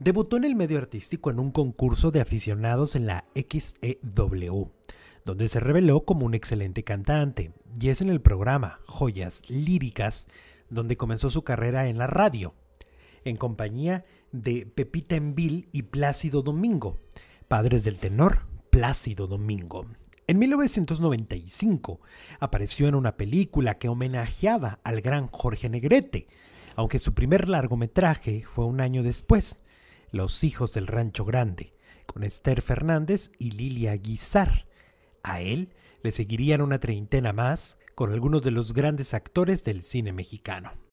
Debutó en el medio artístico en un concurso de aficionados en la XEW, donde se reveló como un excelente cantante, y es en el programa Joyas Líricas donde comenzó su carrera en la radio, en compañía de Pepita Envil y Plácido Domingo, padres del tenor Plácido Domingo. En 1995 apareció en una película que homenajeaba al gran Jorge Negrete, aunque su primer largometraje fue un año después, los hijos del Rancho Grande, con Esther Fernández y Lilia Guizar. A él le seguirían una treintena más, con algunos de los grandes actores del cine mexicano.